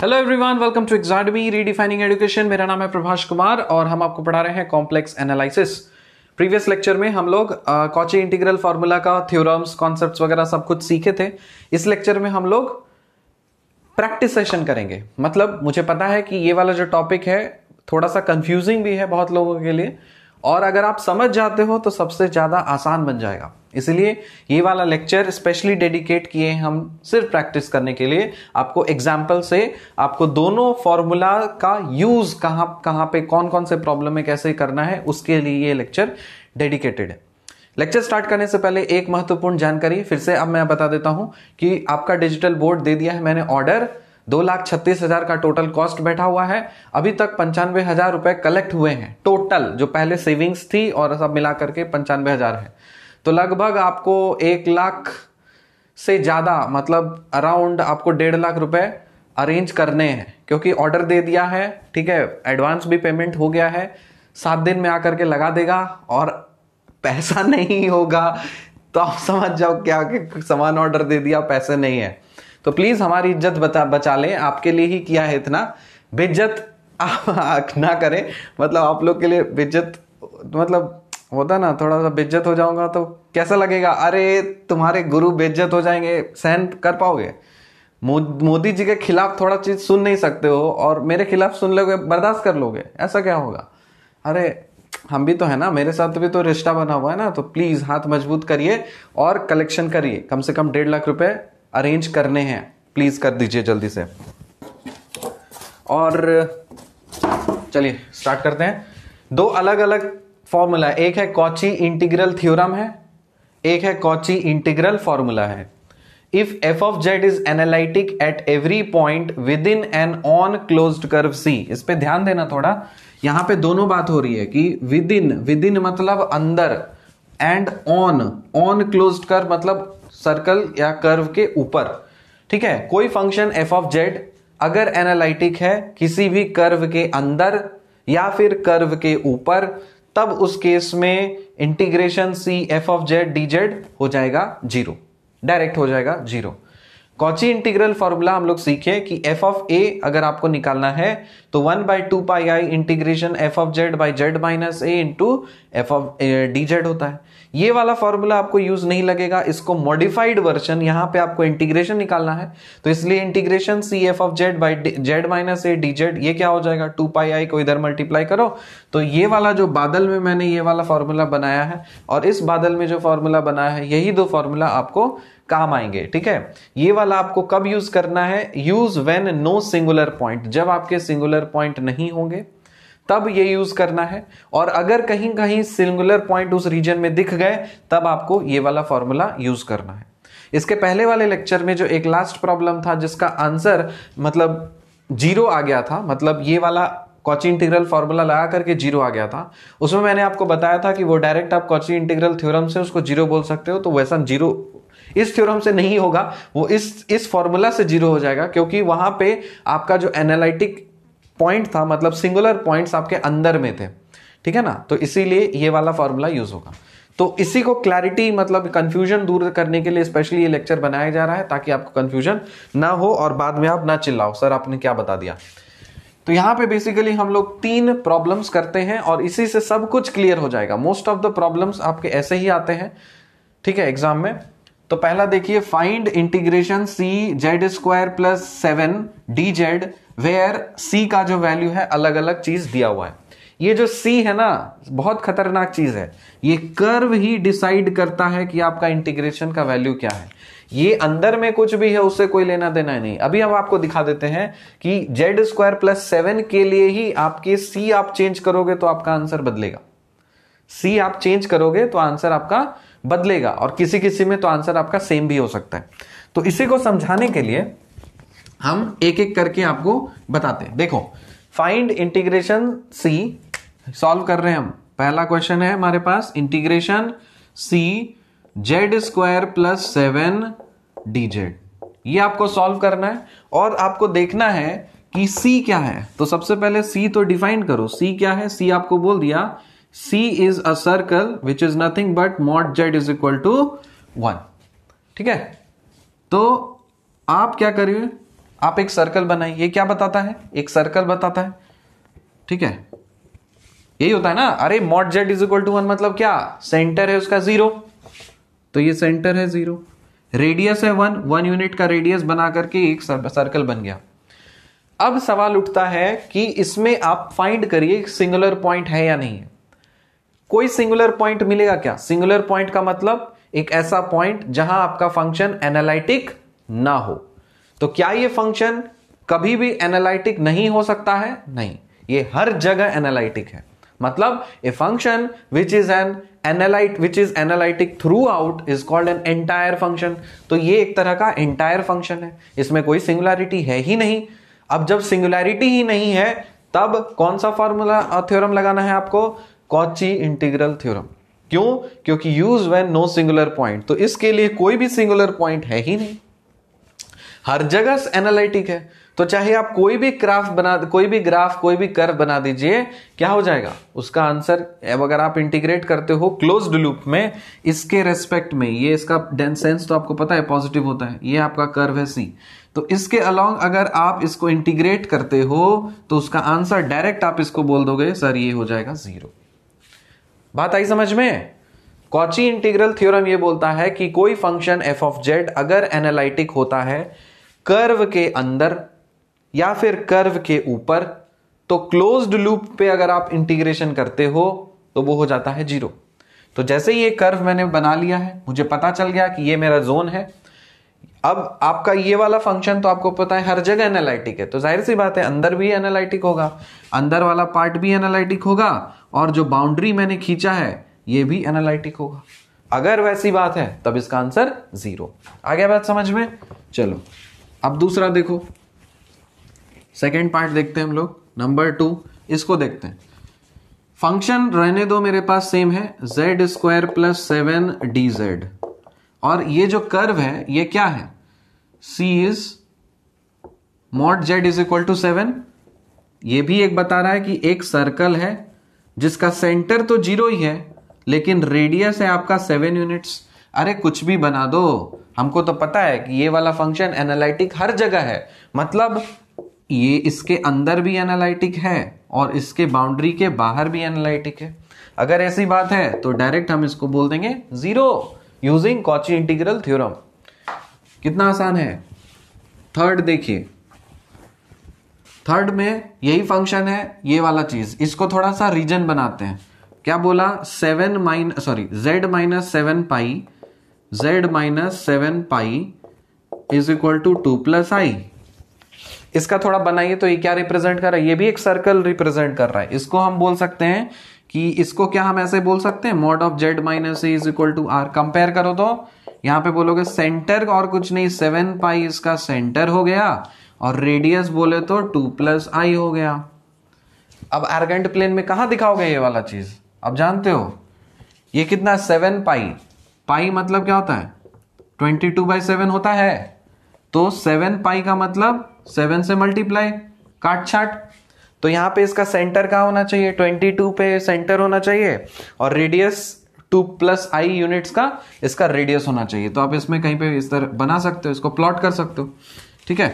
Hello everyone welcome to Exadmy redefining education मेरा नाम है प्रभाष कुमार और हम आपको पढ़ा रहे हैं कॉम्प्लेक्स एनालिसिस प्रीवियस लेक्चर में हम लोग कॉची इंटीग्रल फार्मूला का थ्योरम्स कॉन्सेप्ट वगैरह सब कुछ सीखे थे इस लेक्चर में हम लोग प्रैक्टिस सेशन करेंगे मतलब मुझे पता है कि ये वाला जो टॉपिक है थोड़ा सा कंफ्यूजिंग भी है बहुत लोगों के लिए और अगर आप समझ जाते हो तो सबसे ज़्यादा आसान बन जाएगा इसलिए ये वाला लेक्चर स्पेशली डेडिकेट किए हैं हम सिर्फ प्रैक्टिस करने के लिए आपको एग्जाम्पल से आपको दोनों फॉर्मूला का यूज़ कहाँ कहाँ पे कौन कौन से प्रॉब्लम में कैसे करना है उसके लिए ये लेक्चर डेडिकेटेड है लेक्चर स्टार्ट करने से पहले एक महत्वपूर्ण जानकारी फिर से अब मैं बता देता हूँ कि आपका डिजिटल बोर्ड दे दिया है मैंने ऑर्डर दो लाख छत्तीस हजार का टोटल कॉस्ट बैठा हुआ है अभी तक पंचानवे हजार रुपए कलेक्ट हुए हैं टोटल जो पहले सेविंग्स थी और सब मिला करके पंचानवे हजार है तो लगभग आपको एक लाख से ज़्यादा मतलब अराउंड आपको डेढ़ लाख रुपए अरेंज करने हैं क्योंकि ऑर्डर दे दिया है ठीक है एडवांस भी पेमेंट हो गया है सात दिन में आकर के लगा देगा और पैसा नहीं होगा तो आप समझ जाओ क्या कि सामान ऑर्डर दे दिया पैसे नहीं है तो प्लीज़ हमारी इज्जत बता बचा लें आपके लिए ही किया है इतना बेज्जत ना करें मतलब आप लोग के लिए बेज्जत मतलब होता ना थोड़ा सा बेज्जत हो जाऊंगा तो कैसा लगेगा अरे तुम्हारे गुरु बेज्जत हो जाएंगे सहन कर पाओगे मोदी जी के खिलाफ थोड़ा चीज़ सुन नहीं सकते हो और मेरे खिलाफ सुन लोगे बर्दाश्त कर लोगे ऐसा क्या होगा अरे हम भी तो है ना मेरे साथ भी तो रिश्ता बना हुआ है ना तो प्लीज़ हाथ मजबूत करिए और कलेक्शन करिए कम से कम डेढ़ लाख रुपए अरेंज करने हैं प्लीज़ कर दीजिए जल्दी से और चलिए स्टार्ट करते हैं दो अलग अलग फॉर्मूला एक है कॉची इंटीग्रल थ्योरम है एक है कॉची इंटीग्रल फॉर्मूला है if f of z is analytic at every point within and on close curve C इस पर ध्यान देना थोड़ा यहां पे दोनों बात हो रही है कि विद इन विद इन मतलब अंदर एंड ऑन ऑन क्लोज कर मतलब सर्कल या कर्व के ऊपर ठीक है कोई फंक्शन एफ ऑफ जेड अगर एनालिटिक है किसी भी कर्व के अंदर या फिर कर्व के ऊपर तब उस केस में integration C f of z d z हो जाएगा जीरो डायरेक्ट हो जाएगा जीरो कौची इंटीग्रल फॉर्मूला हम लोग सीखे कि एफ ऑफ ए अगर आपको निकालना है तो one by two pi i integration f of z by z minus a into f of d z होता है ये वाला फॉर्मूला आपको यूज नहीं लगेगा इसको मॉडिफाइड वर्जन यहां पे आपको इंटीग्रेशन निकालना है तो इसलिए integration C f of z by z minus a d z ये क्या हो जाएगा टू पाई आई को इधर मल्टीप्लाई करो तो ये वाला जो बादल में मैंने ये वाला फॉर्मूला बनाया है और इस बादल में जो फॉर्मूला बनाया है यही दो फॉर्मूला आपको काम आएंगे ठीक है ये वाला आपको कब यूज करना है use when no singular point जब आपके सिंगुलर पॉइंट नहीं होंगे तब ये यूज करना है और अगर कहीं कहीं सिंगुलर पॉइंट उस रीजन में दिख गए तब आपको ये वाला फॉर्मूला यूज करना है इसके पहले वाले लेक्चर में जो एक लास्ट प्रॉब्लम था जिसका आंसर मतलब जीरो आ गया था मतलब ये वाला कॉची इंटीग्रल फॉर्मूला लगा करके जीरो आ गया था उसमें मैंने आपको बताया था कि वो डायरेक्ट आप कॉची इंटीग्रल थ्योरम से उसको जीरो बोल सकते हो तो वैसा जीरो इस थ्योरम से नहीं होगा वो इस इस फॉर्मूला से जीरो हो जाएगा क्योंकि वहां पे आपका जो एनालिटिक पॉइंट था मतलब सिंगुलर पॉइंट्स आपके अंदर में थे ठीक है ना तो इसीलिए ये वाला फॉर्मूला यूज होगा तो इसी को क्लैरिटी मतलब कंफ्यूजन दूर करने के लिए स्पेशली ये लेक्चर बनाया जा रहा है ताकि आपको कंफ्यूजन ना हो और बाद में आप ना चिल्लाओ सर आपने क्या बता दिया तो यहां पे बेसिकली हम लोग तीन प्रॉब्लम्स करते हैं और इसी से सब कुछ क्लियर हो जाएगा मोस्ट ऑफ द प्रॉब्लम्स आपके ऐसे ही आते हैं ठीक है एग्जाम में तो पहला देखिए find integration C z square plus seven d z where C का जो वैल्यू है अलग अलग चीज दिया हुआ है ये जो सी है ना बहुत खतरनाक चीज है ये कर्व ही डिसाइड करता है कि आपका इंटीग्रेशन का वैल्यू क्या है ये अंदर में कुछ भी है उससे कोई लेना देना है नहीं अभी हम आपको दिखा देते हैं कि जेड स्क्वायर प्लस सेवन के लिए ही आपके सी आप चेंज करोगे तो आपका आंसर बदलेगा सी आप चेंज करोगे तो आंसर आपका बदलेगा और किसी किसी में तो आंसर आपका सेम भी हो सकता है तो इसी को समझाने के लिए हम एक एक करके आपको बताते हैं देखो फाइंड इंटीग्रेशन सी सॉल्व कर रहे हैं हम पहला क्वेश्चन है हमारे पास integration C z square plus seven d z ये आपको सॉल्व करना है और आपको देखना है कि सी क्या है तो सबसे पहले सी तो डिफाइन करो सी क्या है सी आपको बोल दिया C is a circle which is nothing but mod z is equal to one ठीक है तो आप क्या करिए आप एक सर्कल बनाए ये क्या बताता है एक सर्कल बताता है ठीक है यही होता है ना अरे mod z is equal to one मतलब क्या सेंटर है उसका जीरो तो ये सेंटर है जीरो रेडियस है वन वन यूनिट का रेडियस बना करके एक सर्कल बन गया अब सवाल उठता है कि इसमें आप फाइंड करिए सिंगुलर पॉइंट है या नहीं है कोई सिंगुलर पॉइंट मिलेगा क्या सिंगुलर पॉइंट का मतलब एक ऐसा पॉइंट जहां आपका फंक्शन एनालिटिक ना हो तो क्या ये फंक्शन कभी भी एनालिटिक नहीं हो सकता है नहीं ये हर जगह एनालिटिक है मतलब a function which is an analyte which is analytic throughout is called an entire function तो ये एक तरह का एंटायर फंक्शन है इसमें कोई सिंगुलैरिटी है ही नहीं अब जब सिंगुलैरिटी ही नहीं है तब कौन सा फॉर्मूला थ्योरम लगाना है आपको कॉची इंटीग्रल थ्योरम क्यों क्योंकि use when no singular point तो इसके लिए कोई भी सिंगुलर पॉइंट है ही नहीं हर जगह एनालिटिक है तो चाहे आप कोई भी ग्राफ बना कोई भी ग्राफ कोई भी कर्व बना दीजिए क्या हो जाएगा उसका आंसर अगर आप इंटीग्रेट करते हो क्लोज्ड लूप में इसके रेस्पेक्ट में ये इसका डेंसेंस तो आपको पता है पॉजिटिव होता है ये आपका कर्व है सी तो इसके अलोंग अगर आप इसको इंटीग्रेट करते हो तो उसका आंसर डायरेक्ट आप इसको बोल दोगे सर ये हो जाएगा जीरो बात आई समझ में कॉची इंटीग्रल थ्योरम ये बोलता है कि कोई फंक्शन एफ ऑफ जेड अगर एनालिटिक होता है कर्व के अंदर या फिर कर्व के ऊपर तो क्लोज्ड लूप पे अगर आप इंटीग्रेशन करते हो तो वो हो जाता है जीरो तो जैसे ये कर्व मैंने बना लिया है मुझे पता चल गया कि ये मेरा जोन है अब आपका ये वाला फंक्शन तो आपको पता है हर जगह एनालिटिक है तो जाहिर सी बात है अंदर भी एनालिटिक होगा अंदर वाला पार्ट भी एनालिटिक होगा और जो बाउंड्री मैंने खींचा है ये भी एनालिटिक होगा अगर वैसी बात है तब इसका आंसर जीरो आ गया बात समझ में चलो अब दूसरा देखो सेकेंड पार्ट देखते हैं हम लोग नंबर टू इसको देखते हैं फंक्शन रहने दो मेरे पास सेम है z square plus seven d z और ये जो कर्व है ये क्या है C is mod z is equal to seven ये भी एक बता रहा है कि एक सर्कल है जिसका सेंटर तो जीरो ही है लेकिन रेडियस है आपका सेवन यूनिट्स अरे कुछ भी बना दो हमको तो पता है कि ये वाला फंक्शन एनालिटिक हर जगह है मतलब ये इसके अंदर भी एनालिटिक है और इसके बाउंड्री के बाहर भी एनालिटिक है अगर ऐसी बात है तो डायरेक्ट हम इसको बोल देंगे zero using Cauchy integral theorem कितना आसान है थर्ड देखिए थर्ड में यही फंक्शन है ये वाला चीज इसको थोड़ा सा रीजन बनाते हैं क्या बोला seven mine sorry z minus seven pi z minus seven pi is equal to two plus i इसका थोड़ा बनाइए तो ये क्या रिप्रेजेंट कर रहा है ये भी एक सर्कल रिप्रेजेंट कर रहा है इसको हम बोल सकते हैं कि इसको क्या हम ऐसे बोल सकते हैं mod of z minus is equal to r compare करो तो यहां पे बोलोगे सेंटर और कुछ नहीं सेवन पाई इसका सेंटर हो गया और रेडियस बोले तो टू प्लस आई हो गया अब एरगेंट प्लेन में कहा दिखाओगे ये वाला चीज अब जानते हो ये कितना सेवन पाई पाई मतलब क्या होता है ट्वेंटी टू बाई सेवन होता है तो सेवन पाई का मतलब सेवन से मल्टीप्लाई काट छाट तो यहां पे इसका सेंटर कहा होना चाहिए ट्वेंटी टू पे सेंटर होना चाहिए और radius two plus i units का इसका रेडियस होना चाहिए तो आप इसमें कहीं पे इस तरह बना सकते हो इसको प्लॉट कर सकते हो ठीक है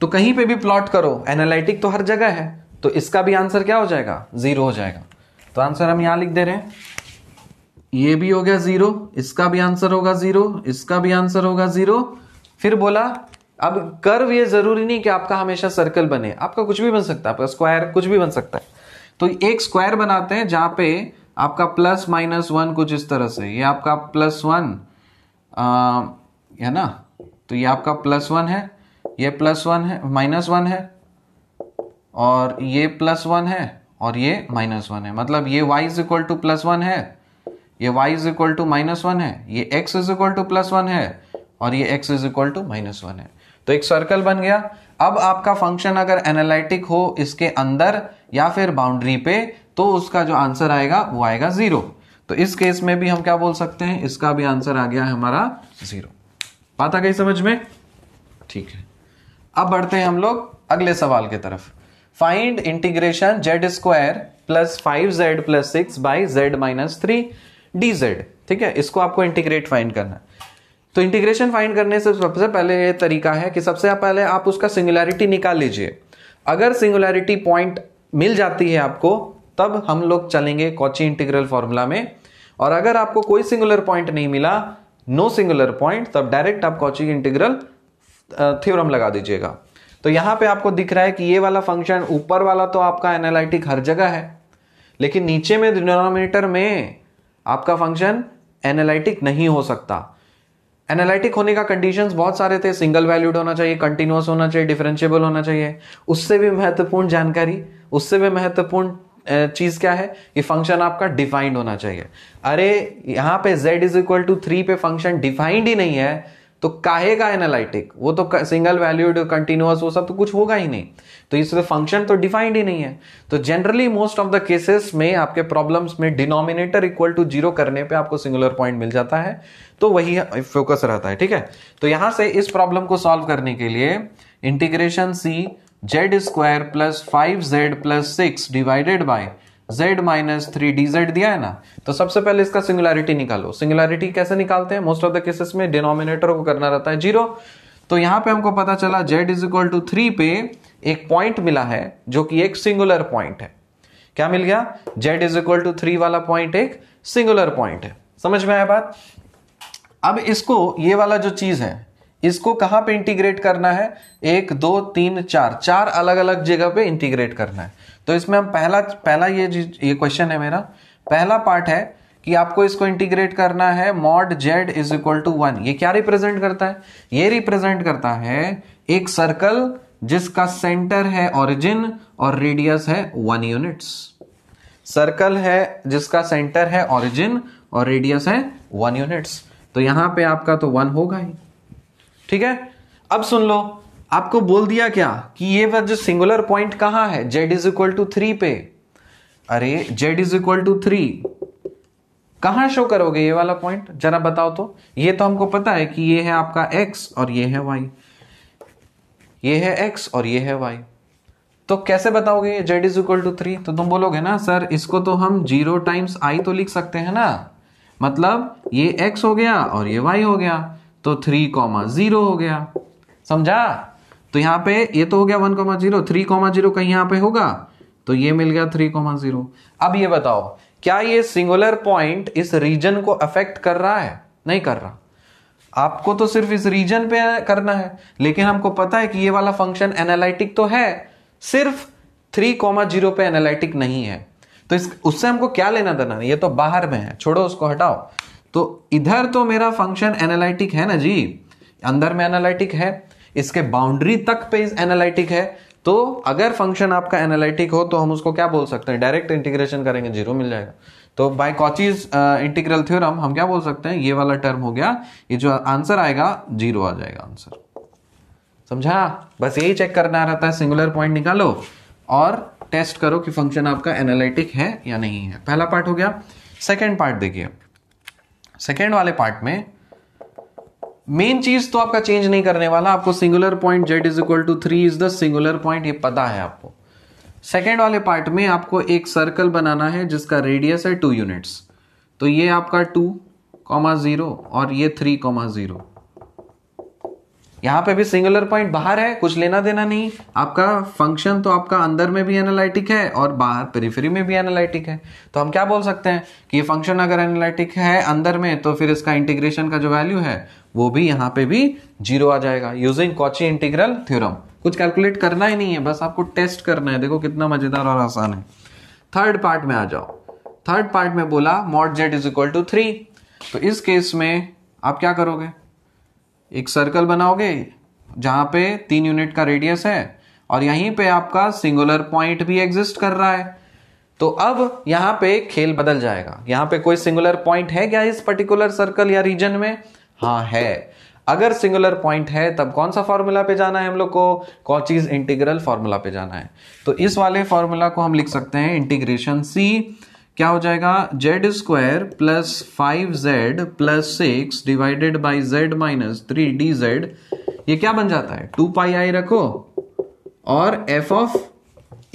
तो कहीं पे भी प्लॉट करो एनालिटिक तो हर जगह है तो इसका भी आंसर क्या हो जाएगा जीरो हो जाएगा तो आंसर हम यहां लिख दे रहे हैं ये भी हो गया ज़ीरो इसका भी आंसर होगा ज़ीरो इसका भी आंसर होगा ज़ीरो फिर बोला अब कर्व ये ज़रूरी नहीं कि आपका हमेशा सर्कल बने आपका कुछ भी बन सकता है आपका स्क्वायर कुछ भी बन सकता है तो एक स्क्वायर बनाते हैं जहां पे आपका प्लस माइनस वन कुछ इस तरह से ये आपका प्लस वन है ना तो ये आपका प्लस वन है ये प्लस वन है माइनस वन है और ये प्लस वन है और ये माइनस वन है मतलब ये y is equal to plus one है ये y is equal to minus one है ये x is equal to plus one है और ये x is equal to minus one है तो एक सर्कल बन गया अब आपका फंक्शन अगर एनालिटिक हो इसके अंदर या फिर बाउंड्री पे तो उसका जो आंसर आएगा वो आएगा जीरो तो इस केस में भी हम क्या बोल सकते हैं इसका भी आंसर आ गया हमारा जीरो बात आ गई समझ में ठीक है अब बढ़ते हैं हम लोग अगले सवाल की तरफ find integration z square plus five z plus six by z minus three d z ठीक है इसको आपको इंटीग्रेट फाइंड करना है तो इंटीग्रेशन फाइंड करने से सबसे पहले ये तरीका है कि सबसे पहले आप उसका सिंगुलैरिटी निकाल लीजिए अगर सिंगुलैरिटी पॉइंट मिल जाती है आपको तब हम लोग चलेंगे कॉची इंटीग्रल फॉर्मूला में और अगर आपको कोई सिंगुलर पॉइंट नहीं मिला नो सिंगुलर पॉइंट तब डायरेक्ट आप कॉची इंटीग्रल थ्योरम लगा दीजिएगा तो यहां पे आपको दिख रहा है कि ये वाला फंक्शन ऊपर वाला तो आपका एनालिटिक हर जगह है लेकिन नीचे में डिनोमिनेटर में आपका फंक्शन एनालिटिक नहीं हो सकता एनालिटिक होने का कंडीशंस बहुत सारे थे सिंगल वैल्यूड होना चाहिए कंटिन्यूस होना चाहिए डिफरेंशियबल होना चाहिए उससे भी महत्वपूर्ण जानकारी उससे भी महत्वपूर्ण चीज क्या है कि फंक्शन आपका डिफाइंड होना चाहिए अरे यहां पे z is equal to three पे फंक्शन डिफाइंड ही नहीं है तो काहे का एनालिटिक वो तो सिंगल वैल्यूड कंटिन्यूस वो सब तो कुछ होगा ही नहीं तो इसलिए फंक्शन तो डिफाइंड ही नहीं है तो generally most of the cases में आपके प्रॉब्लम्स में डिनोमिनेटर इक्वल टू जीरो करने पे आपको सिंगुलर पॉइंट मिल जाता है तो वही फोकस रहता है ठीक है तो यहां से इस प्रॉब्लम को सॉल्व करने के लिए integration C z square plus five z plus six divided by z minus three d z दिया है ना तो सबसे पहले इसका सिंगुलरिटी निकालो सिंगुलरिटी कैसे निकालते हैं मोस्ट ऑफ द केसेस में डिनोमिनेटर को करना रहता है जीरो तो यहां पे हमको पता चला z is equal to three पे एक पॉइंट मिला है जो कि एक सिंगुलर पॉइंट है क्या मिल गया z is equal to three वाला पॉइंट एक सिंगुलर पॉइंट है समझ में आया बात अब इसको ये वाला जो चीज है इसको कहां पे इंटीग्रेट करना है एक दो तीन चार चार अलग अलग जगह पे इंटीग्रेट करना है तो इसमें हम पहला पहला ये ये क्वेश्चन है मेरा पहला पार्ट है कि आपको इसको इंटीग्रेट करना है mod z is equal to one ये क्या रिप्रेजेंट करता है ये रिप्रेजेंट करता है एक सर्कल जिसका सेंटर है ओरिजिन और रेडियस है वन यूनिट्स सर्कल है जिसका सेंटर है ओरिजिन और रेडियस है वन यूनिट्स तो यहां पे आपका तो वन होगा ही ठीक है अब सुन लो आपको बोल दिया क्या कि ये जो सिंगुलर पॉइंट कहां है z is equal to three पे अरे z is equal to three कहां शो करोगे ये वाला पॉइंट जरा बताओ तो ये तो हमको पता है कि ये है आपका एक्स और ये है वाई ये है एक्स और ये है वाई तो कैसे बताओगे z is equal to three तो तुम बोलोगे ना सर इसको तो हम जीरो टाइम्स आई तो लिख सकते हैं ना मतलब ये एक्स हो गया और ये वाई हो गया तो थ्री कॉमा जीरो हो गया समझा तो यहाँ पे ये तो हो गया one comma zero three comma zero कहीं यहाँ पे होगा तो ये मिल गया थ्री कॉमा जीरो अब ये बताओ क्या ये सिंगुलर पॉइंट इस रीजन को अफेक्ट कर रहा है नहीं कर रहा आपको तो सिर्फ इस रीजन पे करना है लेकिन हमको पता है कि ये वाला फंक्शन एनालिटिक तो है सिर्फ थ्री कॉमा जीरो पे एनालिटिक नहीं है तो इस उससे हमको क्या लेना देना ये तो बाहर में है छोड़ो उसको हटाओ तो इधर तो मेरा फंक्शन एनालिटिक है ना जी अंदर में एनालिटिक है इसके बाउंड्री तक पे एनालिटिक है तो अगर फंक्शन आपका एनालिटिक हो तो हम उसको क्या बोल सकते हैं डायरेक्ट इंटीग्रेशन करेंगे जीरो मिल जाएगा तो बाय कॉचीज इंटीग्रल थ्योरम हम क्या बोल सकते हैं ये वाला टर्म हो गया ये जो आंसर आएगा जीरो आ जाएगा आंसर समझा बस यही चेक करना रहता है सिंगुलर पॉइंट निकालो और टेस्ट करो कि फंक्शन आपका एनालिटिक है या नहीं है पहला पार्ट हो गया सेकेंड पार्ट देखिए सेकेंड वाले पार्ट में मेन चीज तो आपका चेंज नहीं करने वाला आपको singular point z is equal to three is the singular point ये पता है आपको सेकेंड वाले पार्ट में आपको एक सर्कल बनाना है जिसका रेडियस है टू यूनिट्स तो ये आपका टू कॉमा जीरो और ये थ्री कॉमा जीरो यहाँ पे भी सिंगुलर पॉइंट बाहर है कुछ लेना देना नहीं आपका फंक्शन तो आपका अंदर में भी एनालिटिक है और बाहर पेरीफेरी में भी एनालिटिक है तो हम क्या बोल सकते हैं कि ये फंक्शन अगर एनालिटिक है अंदर में तो फिर इसका इंटीग्रेशन का जो वैल्यू है वो भी यहाँ पे भी जीरो आ जाएगा यूजिंग कॉची इंटीग्रल थ्योरम कुछ कैलकुलेट करना ही नहीं है बस आपको टेस्ट करना है देखो कितना मजेदार और आसान है थर्ड पार्ट में आ जाओ थर्ड पार्ट में बोला mod z is equal to three तो इस केस में आप क्या करोगे एक सर्कल बनाओगे जहां पे तीन यूनिट का रेडियस है और यहीं पे आपका सिंगुलर पॉइंट भी एग्जिस्ट कर रहा है तो अब यहाँ पे खेल बदल जाएगा यहाँ पे कोई सिंगुलर पॉइंट है क्या इस पर्टिकुलर सर्कल या रीजन में हाँ है अगर सिंगुलर पॉइंट है तब कौन सा फॉर्मूला पे जाना है हम लोग को कॉचीज इंटीग्रल फॉर्मूला पे जाना है तो इस वाले फॉर्मूला को हम लिख सकते हैं इंटीग्रेशन सी क्या हो जाएगा z square plus five z plus six divided by z minus three d z ये क्या बन जाता है टू पाई आई रखो और एफ ऑफ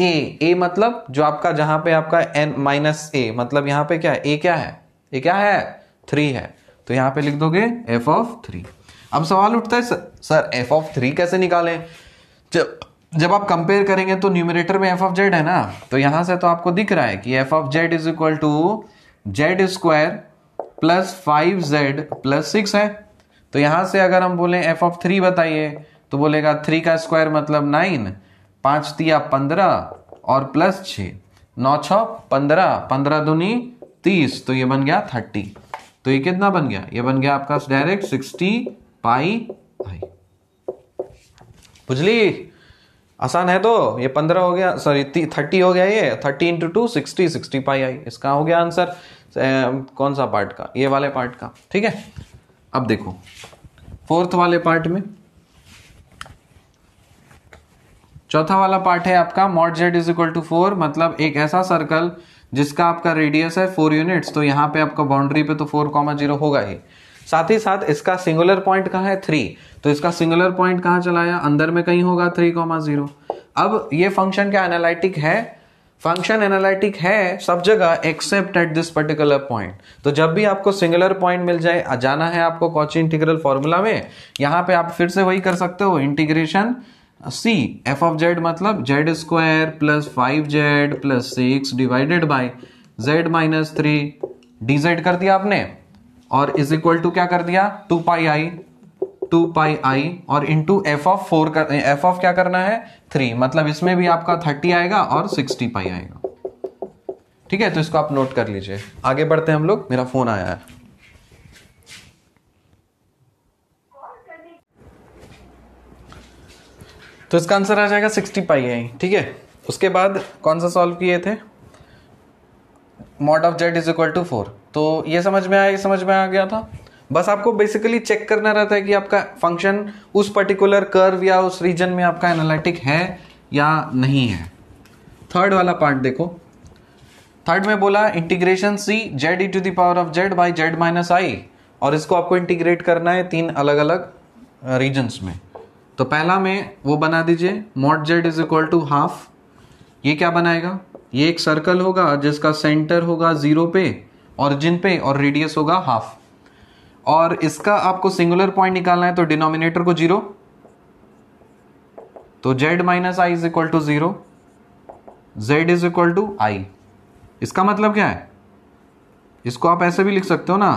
ए ए मतलब जो आपका जहां पे आपका एन माइनस ए मतलब यहां पे क्या है ए क्या है ए क्या है थ्री है तो यहां पे लिख दोगे एफ ऑफ थ्री अब सवाल उठता है सर एफ ऑफ थ्री कैसे निकालें जब जब आप कंपेयर करेंगे तो न्यूमिनेटर में एफ ऑफ जेड है ना तो यहां से तो आपको दिख रहा है कि f of z is equal to z square plus five z plus six है तो यहां से अगर हम बोले एफ ऑफ थ्री बताइए तो बोलेगा थ्री का स्क्वायर मतलब नाइन पांच तिया पंद्रह और प्लस छ नौ छ पंद्रह पंद्रह दूनी तीस तो ये बन गया थर्टी तो ये कितना बन गया ये बन गया आपका डायरेक्ट सिक्सटी पाई आई बुझली आसान है तो ये पंद्रह हो गया सॉरी थर्टी हो गया ये thirty into two sixty sixty pi i इसका हो गया आंसर कौन सा पार्ट का ये वाले पार्ट का ठीक है अब देखो फोर्थ वाले पार्ट में चौथा वाला पार्ट है आपका mod z is equal to four मतलब एक ऐसा सर्कल जिसका आपका रेडियस है फोर यूनिट्स तो यहाँ पे आपका बाउंड्री पे तो फोर कॉमा जीरो होगा ही साथ ही साथ इसका सिंगुलर पॉइंट कहाँ है थ्री तो इसका सिंगुलर पॉइंट कहाँ चलाया अंदर में कहीं होगा थ्री कॉमा जीरो अब ये फंक्शन क्या एनालिटिक है फंक्शन एनालिटिक है सब जगह except at this particular point तो जब भी आपको सिंगुलर पॉइंट मिल जाए जाना है आपको कॉची इंटीग्रल फॉर्मूला में यहाँ पे आप फिर से वही कर सकते हो integration C f of z मतलब z square plus five z plus six divided by z minus three d z कर दिया आपने और इज इक्वल टू क्या कर दिया to pi i two pi i और इंटू एफ ऑफ फोर कर एफ ऑफ क्या करना है थ्री मतलब इसमें भी आपका थर्टी आएगा और सिक्सटी पाई आएगा ठीक है तो इसको आप नोट कर लीजिए आगे बढ़ते हैं हम लोग मेरा फोन आया है तो इसका आंसर आ जाएगा सिक्सटी पाई आई ठीक है उसके बाद कौन सा सॉल्व किए थे mod of z is equal to four तो ये समझ में आया ये समझ में आ गया था बस आपको बेसिकली चेक करना रहता है कि आपका फंक्शन उस पर्टिकुलर कर्व या उस रीजन में आपका एनालिटिक है या नहीं है थर्ड वाला पार्ट देखो थर्ड में बोला integration C z e to the power of z by z minus i और इसको आपको इंटीग्रेट करना है तीन अलग अलग रीजन्स में तो पहला में वो बना दीजिए mod z is equal to half ये क्या बनाएगा ये एक सर्कल होगा जिसका सेंटर होगा ज़ीरो पे ऑरिजिन पे और रेडियस होगा हाफ और इसका आपको सिंगुलर पॉइंट निकालना है तो डिनोमिनेटर को जीरो तो z minus i is equal to zero z is equal to i इसका मतलब क्या है इसको आप ऐसे भी लिख सकते हो ना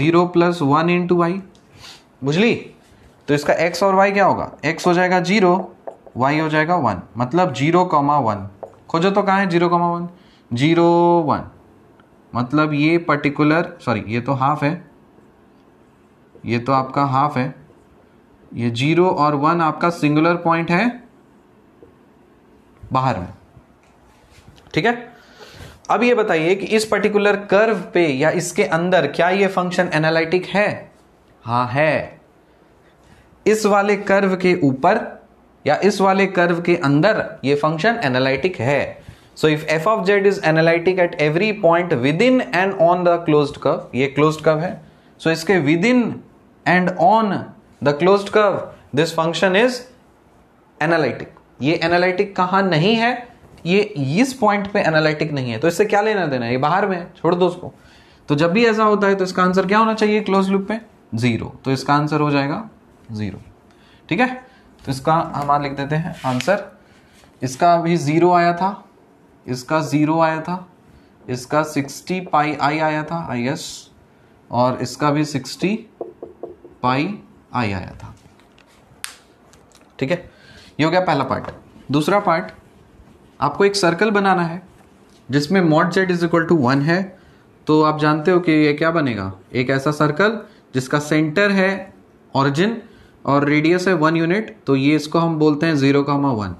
zero plus one into i बुझली तो इसका एक्स और वाई क्या होगा एक्स हो जाएगा जीरो वाई हो जाएगा वन मतलब जीरो कॉमा वन खोजो तो कहाँ है zero comma one zero one मतलब ये पर्टिकुलर सॉरी ये तो हाफ है ये तो आपका हाफ है ये जीरो और वन आपका सिंगुलर पॉइंट है बाहर में ठीक है अब ये बताइए कि इस पर्टिकुलर कर्व पे या इसके अंदर क्या ये फंक्शन एनालिटिक है हा है इस वाले कर्व के ऊपर या इस वाले कर्व के अंदर ये फंक्शन एनालिटिक है so if f of z is analytic at every point within and on the close curve ये क्लोज कर्व है सो so इसके within and on the close curve this function is analytic ये analytic कहां नहीं है ये इस point पे एनालिटिक नहीं है तो इससे क्या लेना देना है ये बाहर में है छोड़ दो उसको तो जब भी ऐसा होता है तो इसका आंसर क्या होना चाहिए क्लोज लूप में जीरो तो इसका आंसर हो जाएगा जीरो ठीक है तो इसका हम लिख देते हैं आंसर इसका अभी ज़ीरो आया था इसका ज़ीरो आया था इसका सिक्सटी पाई आई आया था आई एस और इसका भी सिक्सटी पाई आई आया था ठीक है ये हो गया पहला पार्ट दूसरा पार्ट आपको एक सर्कल बनाना है जिसमें mod z is equal to one है तो आप जानते हो कि ये क्या बनेगा एक ऐसा सर्कल जिसका सेंटर है ऑरिजिन और रेडियस है वन यूनिट तो ये इसको हम बोलते हैं जीरो कामा वन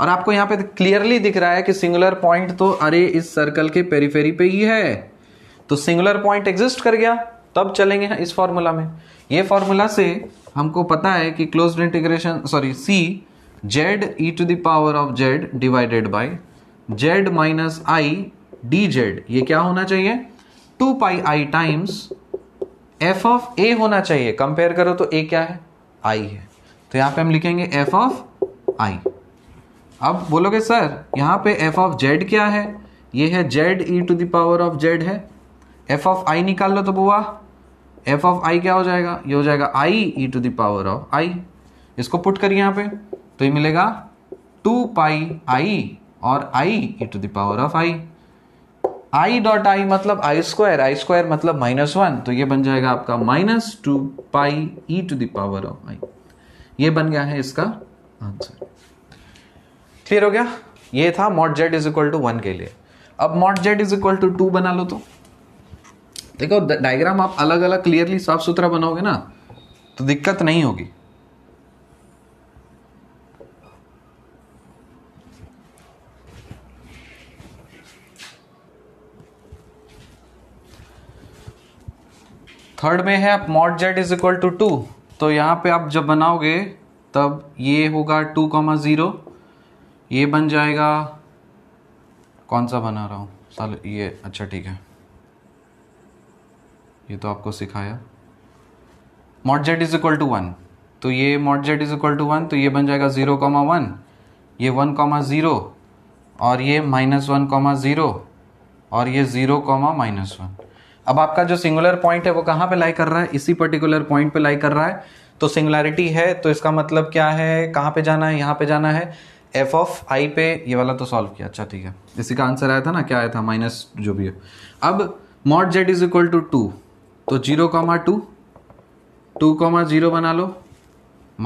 और आपको यहाँ पे क्लियरली दिख रहा है कि सिंगुलर पॉइंट तो अरे इस सर्कल के पेरीफेरी पे ही है तो सिंगुलर पॉइंट एग्जिस्ट कर गया तब चलेंगे इस फॉर्मूला में ये फॉर्मूला से हमको पता है कि close integration sorry c z e to the power of z divided by z minus i d z ये क्या होना चाहिए two pi i times f of a होना चाहिए कंपेयर करो तो ए क्या है आई है तो यहाँ पे हम लिखेंगे एफ ऑफ आई अब बोलोगे सर यहाँ पे एफ ऑफ जेड क्या है ये है z e to the power of z है एफ ऑफ आई निकाल लो तो बुआ एफ ऑफ आई क्या हो जाएगा ये हो जाएगा i e to the power of i इसको पुट करिए यहाँ पे तो ये मिलेगा टू पाई आई और i e to the power of i i dot i मतलब आई स्क्वायर आई स्क्वायर मतलब माइनस वन तो ये बन जाएगा आपका minus two pi e to the power of i ये बन गया है इसका आंसर क्लियर हो गया ये था mod z is equal to one के लिए अब mod z is equal to two बना लो तो देखो डायग्राम आप अलग अलग क्लियरली साफ सुथरा बनाओगे ना तो दिक्कत नहीं होगी थर्ड में है आप mod z is equal to two तो यहाँ पे आप जब बनाओगे तब ये होगा टू कॉमा ज़ीरो ये बन जाएगा कौन सा बना रहा हूँ साल ये अच्छा ठीक है ये तो आपको सिखाया mod z is equal to one तो ये mod z is equal to one तो ये बन जाएगा ज़ीरो कॉमा वन ये वन कॉमा ज़ीरो और ये माइनस वन कॉमा ज़ीरो और ये ज़ीरो कॉमा माइनस वन अब आपका जो सिंगुलर पॉइंट है वो कहाँ पे लाई कर रहा है इसी पर्टिकुलर पॉइंट पे लाई कर रहा है तो सिंगुलरिटी है तो इसका मतलब क्या है कहाँ पे जाना है यहाँ पे जाना है एफ ऑफ आई पे ये वाला तो सॉल्व किया अच्छा ठीक है इसी का आंसर आया था ना क्या आया था माइनस जो भी है अब mod z is equal to two तो zero comma two two comma zero बना लो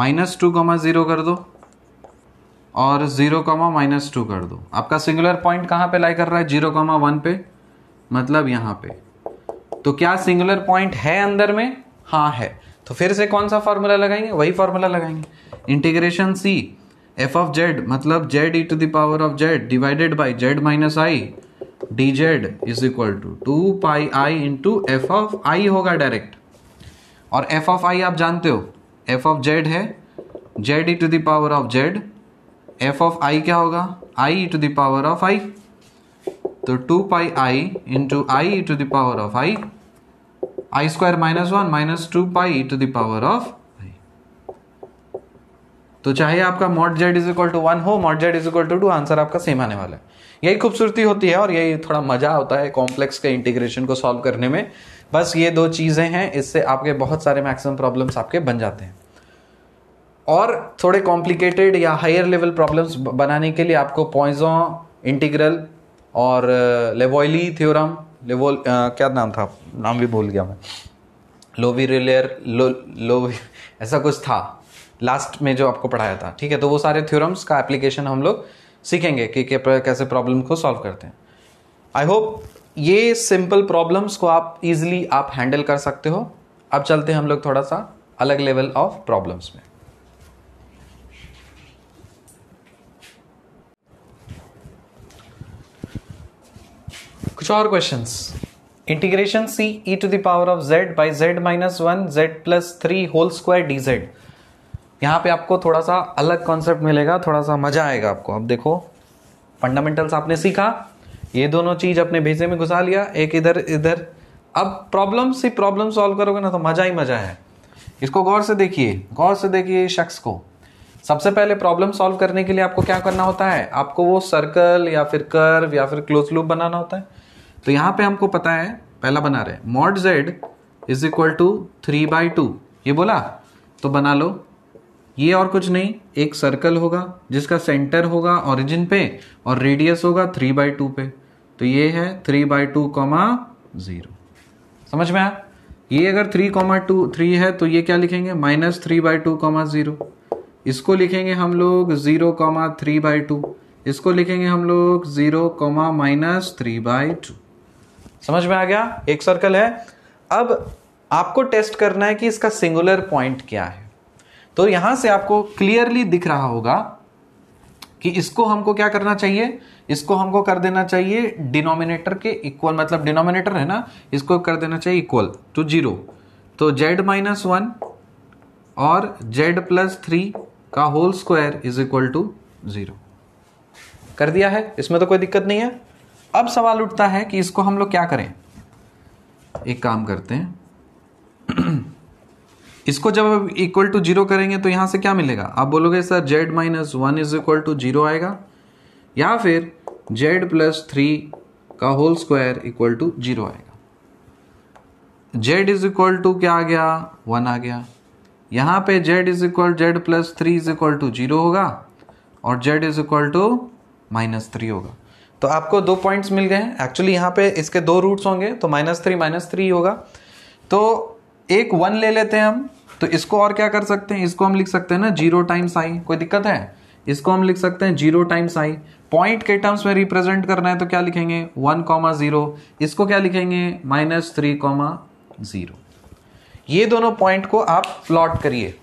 माइनस टू कॉमा जीरो कर दो और जीरो कॉमा माइनस टू कर दो आपका सिंगुलर पॉइंट कहाँ पे लाई कर रहा है जीरो कॉमा वन पे मतलब यहाँ पे तो क्या सिंगुलर पॉइंट है अंदर में हाँ है तो फिर से कौन सा फॉर्मूला लगाएंगे वही फॉर्मूला लगाएंगे integration C f of z मतलब z e to the power of z divided by z minus i d z is equal to two pi i into f of i होगा डायरेक्ट और f of i आप जानते हो f of z है z e to the power of z f of i क्या होगा i to the power of i तो two pi i into i to the power power of i i square minus one minus two pi to the power power of तो चाहे आपका mod z is equal to one हो mod z is equal to two answer आपका same आने वाला है यही खूबसूरती होती है और यही थोड़ा मजा होता है कॉम्प्लेक्स के इंटीग्रेशन को सॉल्व करने में बस ये दो चीज़ें हैं इससे आपके बहुत सारे मैक्सिमम प्रॉब्लम्स आपके बन जाते हैं और थोड़े कॉम्प्लिकेटेड या हायर लेवल प्रॉब्लम्स बनाने के लिए आपको पॉइजों इंटीग्रल और लेवॉयली थ्योरम लेवोल क्या नाम था नाम भी भूल गया मैं लोवी रिलेयर लो लोवी ऐसा कुछ था लास्ट में जो आपको पढ़ाया था ठीक है तो वो सारे थ्योरम्स का एप्लीकेशन हम लोग सीखेंगे कि कैसे प्रॉब्लम को सॉल्व करते हैं आई होप ये सिंपल प्रॉब्लम्स को आप इजीली आप हैंडल कर सकते हो अब चलते हैं हम लोग थोड़ा सा अलग लेवल ऑफ प्रॉब्लम्स में कुछ और question integration c e to the power power of z by z minus one z plus three whole square d z यहाँ पे आपको थोड़ा सा अलग कॉन्सेप्ट मिलेगा थोड़ा सा मजा आएगा आपको अब देखो फंडामेंटल्स आपने सीखा ये दोनों चीज अपने भेजे में घुसा लिया एक इधर इधर अब प्रॉब्लम से प्रॉब्लम सॉल्व करोगे ना तो मजा ही मजा है इसको गौर से देखिए गौर से देखिए शख्स को सबसे पहले प्रॉब्लम सॉल्व करने के लिए आपको क्या करना होता है आपको वो सर्कल या फिर कर्व या फिर क्लोज लूप बनाना होता है तो यहां पे हमको पता है पहला बना रहे mod z is equal to three by two ये बोला तो बना लो ये और कुछ नहीं एक सर्कल होगा जिसका सेंटर होगा ओरिजिन पे और रेडियस होगा थ्री बाई टू पे तो ये है three by two comma zero समझ में आया ये अगर थ्री कॉमा टू थ्री है तो ये क्या लिखेंगे minus three by two comma zero इसको लिखेंगे हम लोग zero comma three by two इसको लिखेंगे हम लोग zero comma minus three by two समझ में आ गया एक सर्कल है अब आपको टेस्ट करना है कि इसका सिंगुलर पॉइंट क्या है तो यहां से आपको क्लियरली दिख रहा होगा कि इसको हमको क्या करना चाहिए इसको हमको कर देना चाहिए डिनोमिनेटर के इक्वल मतलब डिनोमिनेटर है ना इसको कर देना चाहिए इक्वल टू जीरो तो जेड माइनस वन और जेड प्लस थ्री का whole square is equal to zero कर दिया है इसमें तो कोई दिक्कत नहीं है अब सवाल उठता है कि इसको हम लोग क्या करें एक काम करते हैं इसको जब इक्वल टू जीरो करेंगे तो यहां से क्या मिलेगा आप बोलोगे sir z minus one is equal to zero आएगा या फिर जेड प्लस थ्री का whole square equal to zero आएगा जेड इज इक्वल टू क्या आ गया वन आ गया यहां पे z is equal z plus three is equal to zero होगा और z is equal to minus three होगा तो आपको दो पॉइंट्स मिल गए हैं एक्चुअली यहाँ पे इसके दो रूट्स होंगे तो माइनस थ्री माइनस थ्री होगा तो एक वन ले लेते हैं हम तो इसको और क्या कर सकते हैं इसको हम लिख सकते हैं ना जीरो टाइम्स आई कोई दिक्कत है इसको हम लिख सकते हैं जीरो टाइम्स आई पॉइंट के टर्म्स में रिप्रेजेंट करना है तो क्या लिखेंगे वन कॉमा जीरो इसको क्या लिखेंगे माइनस थ्री कॉमा जीरो ये दोनों पॉइंट को आप प्लॉट करिए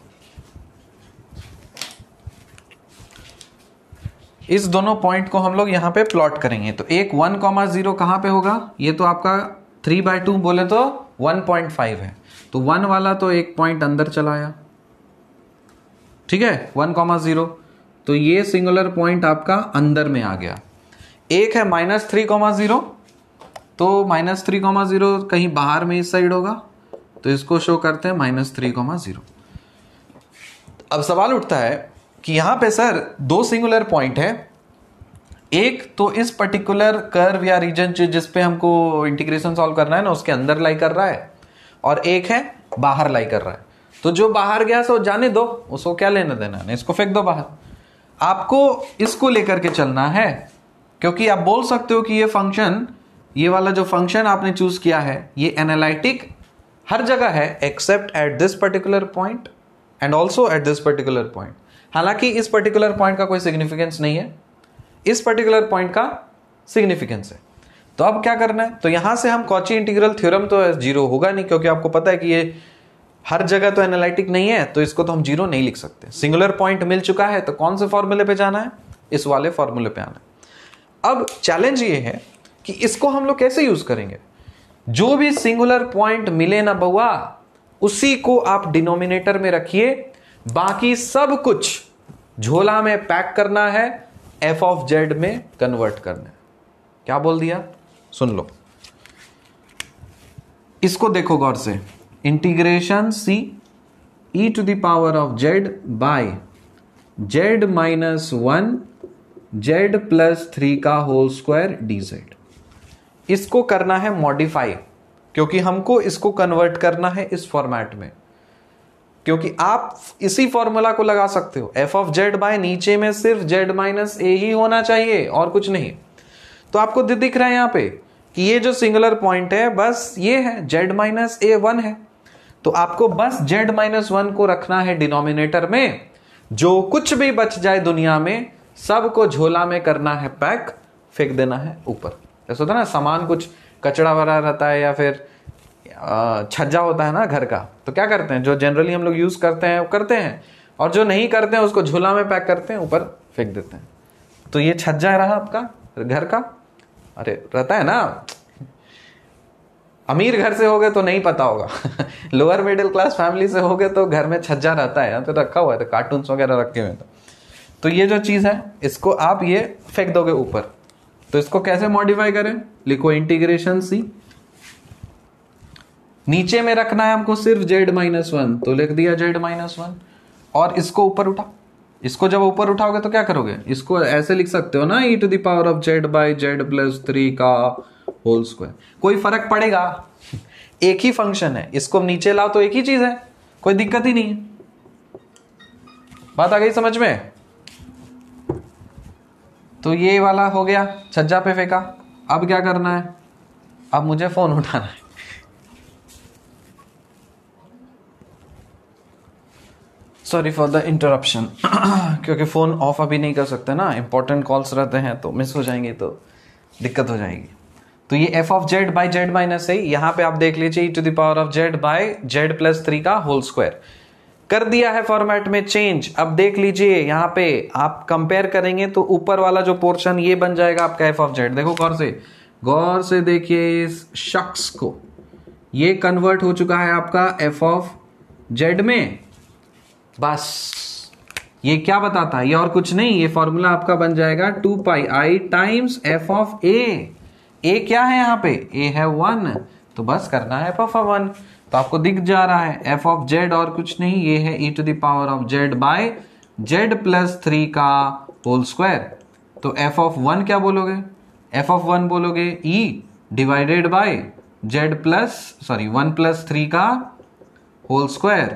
इस दोनों पॉइंट को हम लोग यहाँ पे प्लॉट करेंगे तो एक वन कॉमा जीरो कहाँ पे होगा ये तो आपका थ्री बाय टू बोले तो वन पॉइंट फाइव है तो वन वाला तो एक पॉइंट अंदर चला आया ठीक है वन कॉमा जीरो तो ये सिंगुलर पॉइंट आपका अंदर में आ गया एक है माइनस थ्री कॉमा जीरो तो माइनस थ्री कॉमा जीरो कहीं बाहर में इस साइड होगा तो इसको शो करते हैं माइनस थ्री कॉमा जीरो अब सवाल उठता है कि यहां पे सर दो सिंगुलर पॉइंट है एक तो इस पर्टिकुलर कर्व या रीजन जिस पे हमको इंटीग्रेशन सॉल्व करना है ना उसके अंदर लाई कर रहा है और एक है बाहर लाई कर रहा है तो जो बाहर गया सो जाने दो उसको क्या लेना देना है इसको फेंक दो बाहर आपको इसको लेकर के चलना है क्योंकि आप बोल सकते हो कि ये फंक्शन ये वाला जो फंक्शन आपने चूज किया है ये एनालिटिक हर जगह है except at this particular point and also at this particular point हालांकि इस पर्टिकुलर पॉइंट का कोई सिग्निफिकेंस नहीं है इस पर्टिकुलर पॉइंट का सिग्निफिकेंस है तो अब क्या करना है तो यहां से हम कॉची इंटीग्रल थ्योरम तो जीरो होगा नहीं क्योंकि आपको पता है कि ये हर जगह तो एनालिटिक नहीं है तो इसको तो हम जीरो नहीं लिख सकते सिंगुलर पॉइंट मिल चुका है तो कौन से फॉर्मूले पे जाना है इस वाले फॉर्मूले पे आना है अब चैलेंज ये है कि इसको हम लोग कैसे यूज करेंगे जो भी सिंगुलर पॉइंट मिले ना बउआ उसी को आप डिनोमिनेटर में रखिए बाकी सब कुछ झोला में पैक करना है एफ ऑफ जेड में कन्वर्ट करना है क्या बोल दिया सुन लो इसको देखो गौर से integration c e to the power of z by z minus one z plus three का होल स्क्वायर डी जेड इसको करना है मॉडिफाई क्योंकि हमको इसको कन्वर्ट करना है इस फॉर्मेट में क्योंकि आप इसी फॉर्मूला को लगा सकते हो एफ ऑफ जेड बाय नीचे में सिर्फ जेड माइनस ए ही होना चाहिए और कुछ नहीं तो आपको दिख रहा है यहां पे कि ये जो सिंगुलर पॉइंट है बस ये है जेड माइनस ए वन है तो आपको बस जेड माइनस वन को रखना है डिनोमिनेटर में जो कुछ भी बच जाए दुनिया में सबको झोला में करना है पैक फेंक देना है ऊपर ऐसा होता है ना सामान कुछ कचड़ा भरा रहता है या फिर छज्जा होता है ना घर का तो क्या करते हैं जो जनरली हम लोग यूज़ करते हैं वो करते हैं और जो नहीं करते हैं उसको झूला में पैक करते हैं ऊपर फेंक देते हैं तो ये छज्जा रहा आपका घर का अरे रहता है ना अमीर घर से गए तो नहीं पता होगा लोअर मिडिल क्लास फैमिली से गए तो घर में छज्जा रहता है तो रखा हुआ है तो कार्टून वगैरह रखे हुए तो तो ये जो चीज़ है इसको आप ये फेंक दोगे ऊपर तो इसको कैसे मॉडिफाई करें लिखो इंटीग्रेशन सी नीचे में रखना है हमको सिर्फ जेड माइनस वन तो लिख दिया जेड माइनस वन और इसको ऊपर उठा इसको जब ऊपर उठाओगे तो क्या करोगे इसको ऐसे लिख सकते हो ना e to the power of z by z plus three का होल स्क्वायर कोई फर्क पड़ेगा एक ही फंक्शन है इसको नीचे लाओ तो एक ही चीज है कोई दिक्कत ही नहीं है बात आ गई समझ में तो ये वाला हो गया छज्जा पे फेंका अब क्या करना है अब मुझे फोन उठाना है सॉरी फॉर द इंटरप्शन क्योंकि फ़ोन ऑफ अभी नहीं कर सकते ना इंपॉर्टेंट कॉल्स रहते हैं तो मिस हो जाएंगे तो दिक्कत हो जाएगी तो ये f of z by z minus है यहाँ पे आप देख लीजिए to the power of z by z plus three का होल स्क्वायर कर दिया है फॉर्मेट में चेंज अब देख लीजिए यहाँ पे आप कंपेयर करेंगे तो ऊपर वाला जो पोर्शन ये बन जाएगा आपका एफ ऑफ जेड देखो गौर से गौर से देखिए इस शख्स को ये कन्वर्ट हो चुका है आपका एफ ऑफ जेड में बस ये क्या बताता है ये और कुछ नहीं ये फॉर्मूला आपका बन जाएगा two pi i times f of a a क्या है यहाँ पे ए है वन तो बस करना है एफ ऑफ वन तो आपको दिख जा रहा है एफ ऑफ जेड और कुछ नहीं ये है e to the power of z by z plus three का होल स्क्वायर तो एफ ऑफ वन क्या बोलोगे एफ ऑफ वन बोलोगे e divided by z plus sorry one plus three का होल स्क्वायर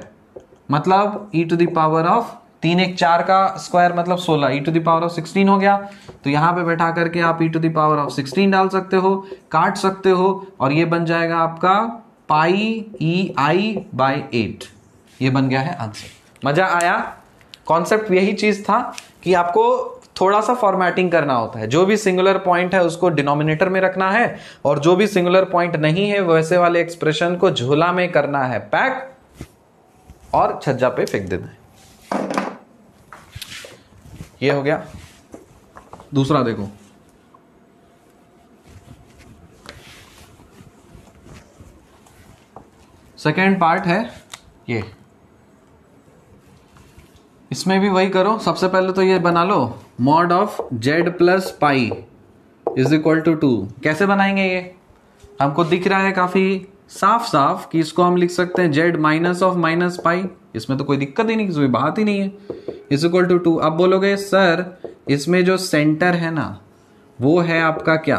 मतलब ई टू दावर ऑफ तीन एक चार का स्क्वायर मतलब सोलह e to the power of sixteen हो गया तो यहाँ पे बैठा करके आप e to the power of sixteen डाल सकते हो काट सकते हो और ये बन जाएगा आपका पाई ई आई बाई एट ये बन गया है आंसर मजा आया कॉन्सेप्ट यही चीज था कि आपको थोड़ा सा फॉर्मेटिंग करना होता है जो भी सिंगुलर पॉइंट है उसको डिनोमिनेटर में रखना है और जो भी सिंगुलर पॉइंट नहीं है वैसे वाले एक्सप्रेशन को झोला में करना है पैक और छज्जा पे फेंक देना है ये हो गया दूसरा देखो सेकेंड पार्ट है ये इसमें भी वही करो सबसे पहले तो ये बना लो mod of z plus pi is equal to two कैसे बनाएंगे ये हमको दिख रहा है काफ़ी साफ साफ कि इसको हम लिख सकते हैं z minus of minus pi इसमें तो कोई दिक्कत ही नहीं किसी बात ही नहीं है इज इक्वल टू टू अब बोलोगे सर इसमें जो सेंटर है ना वो है आपका क्या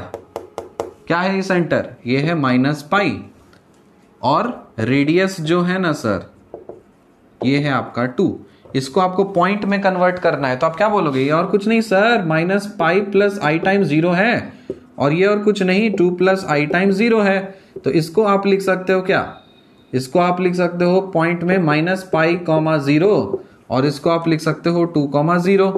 क्या है ये सेंटर ये है माइनस पाई और रेडियस जो है ना सर ये है आपका टू इसको आपको पॉइंट में कन्वर्ट करना है तो आप क्या बोलोगे और कुछ नहीं sir minus pi plus i time zero है और ये और कुछ नहीं two plus i time zero है तो इसको आप लिख सकते हो क्या इसको आप लिख सकते हो पॉइंट में माइनस पाई कॉमा जीरो और इसको आप लिख सकते हो टू कॉमा जीरो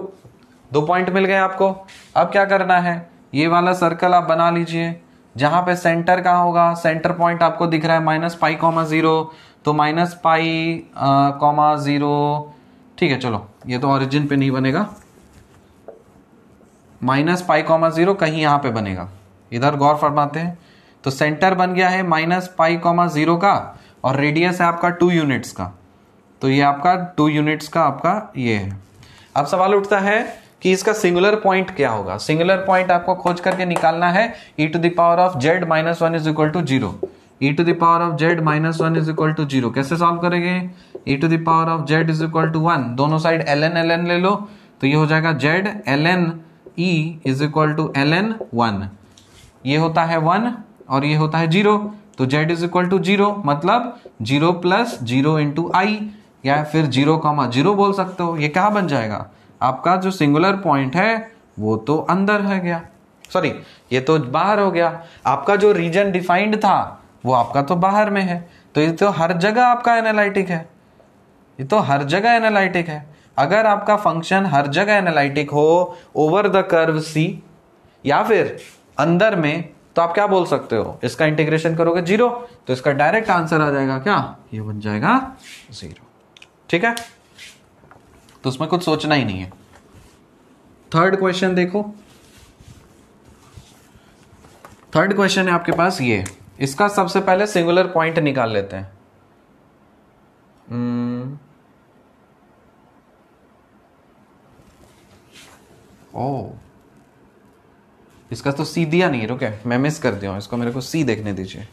दो पॉइंट मिल गए आपको अब क्या करना है ये वाला सर्कल आप बना लीजिए जहां पे सेंटर का होगा सेंटर पॉइंट आपको दिख रहा है माइनस पाई कॉमा ज़ीरो तो माइनस पाई कॉमा ज़ीरो ठीक है चलो ये तो ओरिजिन पे नहीं बनेगा माइनस पाई कॉमा ज़ीरो कहीं यहाँ पे बनेगा इधर गौर फरमाते हैं तो सेंटर बन गया है माइनस पाई कॉमा ज़ीरो का और रेडियस है आपका टू यूनिट्स का तो ये आपका टू यूनिट्स का आपका ये है अब सवाल उठता है कि इसका सिंगुलर पॉइंट क्या होगा सिंगुलर पॉइंट आपको खोज करके निकालना है e to the power of z minus one is equal to zero e to the power of z minus one is equal to zero कैसे सॉल्व करेंगे e to the power of z is equal to one दोनों side l n l n ले लो तो ये हो जाएगा z l n e is equal to l n one ये होता है वन और ये होता है जीरो तो z is equal to zero मतलब zero plus zero into i या फिर जीरो कॉमा जीरो बोल सकते हो ये क्या बन जाएगा आपका जो सिंगुलर पॉइंट है वो तो अंदर है गया सॉरी ये तो बाहर हो गया आपका जो रीजन डिफाइंड था वो आपका तो बाहर में है तो ये तो हर जगह आपका एनालिटिक है ये तो हर जगह एनालिटिक है अगर आपका फंक्शन हर जगह एनालिटिक हो ओवर द कर्व सी या फिर अंदर में तो आप क्या बोल सकते हो इसका इंटीग्रेशन करोगे जीरो तो इसका डायरेक्ट आंसर आ जाएगा क्या ये बन जाएगा जीरो ठीक है तो उसमें कुछ सोचना ही नहीं है थर्ड क्वेश्चन देखो थर्ड क्वेश्चन है आपके पास ये इसका सबसे पहले सिंगुलर पॉइंट निकाल लेते हैं hmm, ओ oh. इसका तो सी दिया नहीं रुके मैं मिस कर दिया इसको मेरे को सी देखने दीजिए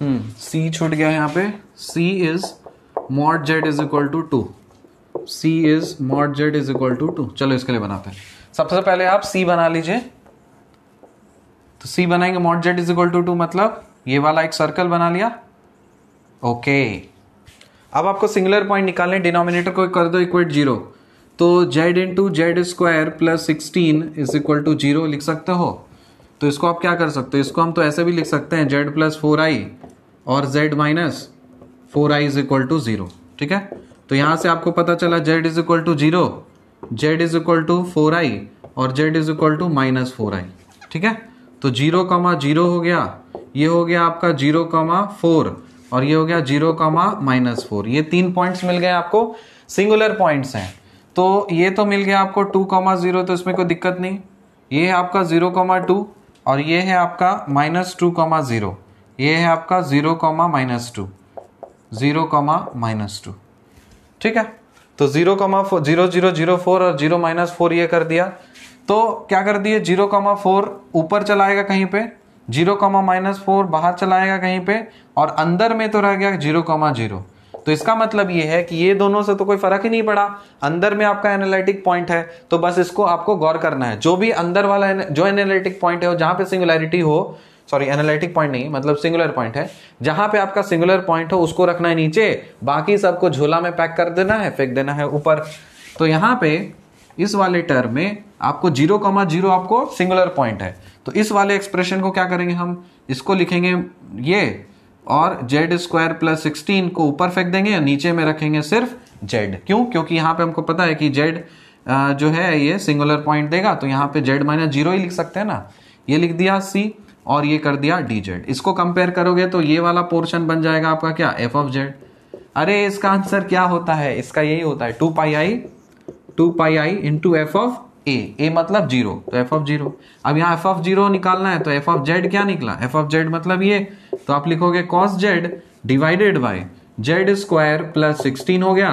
हम्म hmm, सी छूट गया यहां पे c is mod z is equal to two c is mod z is equal to two चलो इसके लिए बनाते हैं सबसे पहले आप सी बना लीजिए तो सी बनाएंगे mod z is equal to two मतलब ये वाला एक सर्कल बना लिया ओके okay. अब आपको सिंगुलर पॉइंट निकालने डिनोमिनेटर को कर दो इक्वेट जीरो तो z into z square plus sixteen is equal to zero लिख सकते हो तो इसको आप क्या कर सकते हो इसको हम तो ऐसे भी लिख सकते हैं जेड प्लस फोर आई और z minus four i is equal to zero ठीक है तो यहाँ से आपको पता चला z is equal to zero z is equal to four i और z is equal to minus four i ठीक है तो जीरो कॉमा जीरो हो गया ये हो गया आपका जीरो कॉमा फोर और ये हो गया जीरो कॉमा माइनस फोर ये तीन पॉइंट्स मिल गए आपको सिंगुलर पॉइंट्स हैं तो ये तो मिल गया आपको टू कॉमा जीरो तो इसमें कोई दिक्कत नहीं ये है आपका ज़ीरो कॉमा टू और ये है आपका माइनस टू कॉमा ज़ीरो ये है आपका zero comma minus two zero comma minus two ठीक है तो zero comma four zero zero zero four और जीरो माइनस फोर ये कर दिया तो क्या कर दिए जीरो कॉमा फोर ऊपर चलाएगा कहीं पे जीरो कॉमा माइनस फोर बाहर चलाएगा कहीं पे और अंदर में तो रह गया जीरो कॉमा जीरो तो इसका मतलब ये है कि ये दोनों से तो कोई फर्क ही नहीं पड़ा अंदर में आपका एनालिटिक पॉइंट है तो बस इसको आपको गौर करना है जो भी अंदर वाला जो एनालिटिक पॉइंट है जहां पे सिंगुलैरिटी हो सॉरी एनालिटिक पॉइंट नहीं मतलब सिंगुलर पॉइंट है जहां पे आपका सिंगुलर पॉइंट हो उसको रखना है नीचे बाकी सबको झोला में पैक कर देना है फेंक देना है ऊपर तो यहाँ पे इस वाले टर्म में आपको जीरो कॉमा जीरो आपको सिंगुलर पॉइंट है तो इस वाले एक्सप्रेशन को क्या करेंगे हम इसको लिखेंगे ये और जेड स्क्वायर प्लस सिक्सटीन को ऊपर फेंक देंगे और नीचे में रखेंगे सिर्फ जेड क्यों क्योंकि यहां पे हमको पता है कि जेड जो है ये सिंगुलर पॉइंट देगा तो यहाँ पे जेड माइनस जीरो ही लिख सकते हैं ना ये लिख दिया सी और ये कर दिया डी जेड इसको कंपेयर करोगे तो ये वाला पोर्शन बन जाएगा आपका क्या एफ ऑफ जेड अरे इसका आंसर क्या होता है इसका यही होता है two pi i two pi i into f of a a मतलब जीरो तो एफ ऑफ जीरो अब यहाँ एफ ऑफ जीरो निकालना है तो एफ ऑफ जेड क्या निकला एफ ऑफ जेड मतलब ये तो आप लिखोगे cos z divided by z square plus sixteen हो गया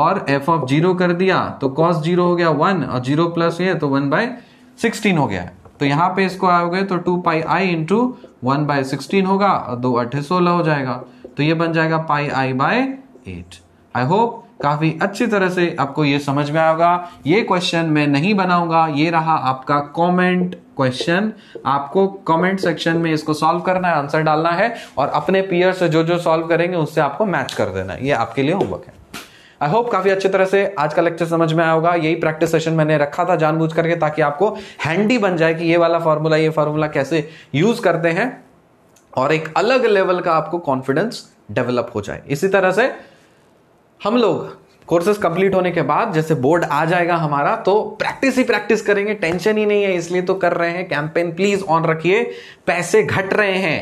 और एफ ऑफ जीरो कर दिया तो कॉस जीरो हो गया वन और जीरो प्लस ये तो वन बाय सिक्सटीन हो गया तो यहाँ पे इसको आओगे तो two pi i into one by sixteen होगा और दो अठे सोलह हो जाएगा तो ये बन जाएगा pi i by eight I hope काफ़ी अच्छी तरह से आपको ये समझ में आएगा ये क्वेश्चन मैं नहीं बनाऊंगा ये रहा आपका कमेंट क्वेश्चन आपको कमेंट सेक्शन में इसको सॉल्व करना है आंसर डालना है और अपने पीयर से जो जो सॉल्व करेंगे उससे आपको मैच कर देना है ये आपके लिए होमवर्क है आई होप काफी अच्छी तरह से आज का लेक्चर समझ में आया होगा यही प्रैक्टिस सेशन मैंने रखा था जानबूझ करके ताकि आपको हैंडी बन जाए कि ये वाला फॉर्मूला ये फॉर्मूला कैसे यूज करते हैं और एक अलग लेवल का आपको कॉन्फिडेंस डेवलप हो जाए इसी तरह से हम लोग कोर्सेज कंप्लीट होने के बाद जैसे बोर्ड आ जाएगा हमारा तो प्रैक्टिस ही प्रैक्टिस करेंगे टेंशन ही नहीं है इसलिए तो कर रहे हैं कैंपेन प्लीज ऑन रखिए पैसे घट रहे हैं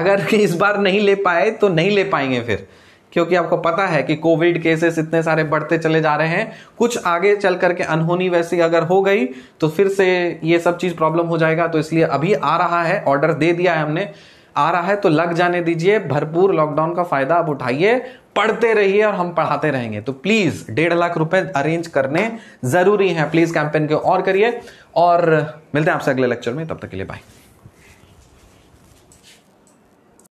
अगर इस बार नहीं ले पाए तो नहीं ले पाएंगे फिर क्योंकि आपको पता है कि कोविड केसेस इतने सारे बढ़ते चले जा रहे हैं कुछ आगे चल करके अनहोनी वैसी अगर हो गई तो फिर से ये सब चीज़ प्रॉब्लम हो जाएगा तो इसलिए अभी आ रहा है ऑर्डर दे दिया है हमने आ रहा है तो लग जाने दीजिए भरपूर लॉकडाउन का फायदा आप उठाइए पढ़ते रहिए और हम पढ़ाते रहेंगे तो प्लीज़ डेढ़ लाख रुपए अरेंज करने ज़रूरी है प्लीज़ कैंपेन के और करिए और मिलते हैं आपसे अगले लेक्चर में तब तक के लिए बाय